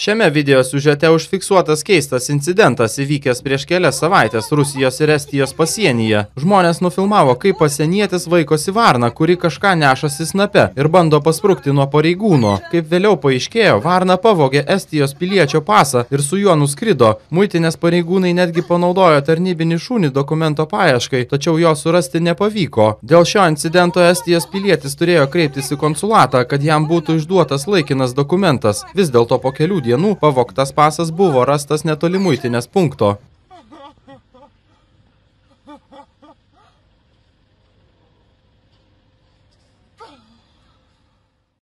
Šiame video siužete užfiksuotas keistas incidentas įvykęs prieš kelias savaitės Rusijos ir Estijos pasienyje. Žmonės nufilmavo, kaip pasienietis vaikosi varną, kuri kažką nešasi snape ir bando pasprukti nuo pareigūno. Kaip vėliau paaiškėjo, varna pavogė Estijos piliečio pasą ir su juo nuskrido. Muitinės pareigūnai netgi panaudojo tarnybinį šunį dokumento paieškai, tačiau jo surasti nepavyko. Dėl šio incidento Estijos pilietis turėjo kreiptis į konsulatą, kad jam būtų išduotas laikinas dokumentas. Vis dėlto po kelių dienų pavogtas pasas buvo rastas netoli muitinės punkto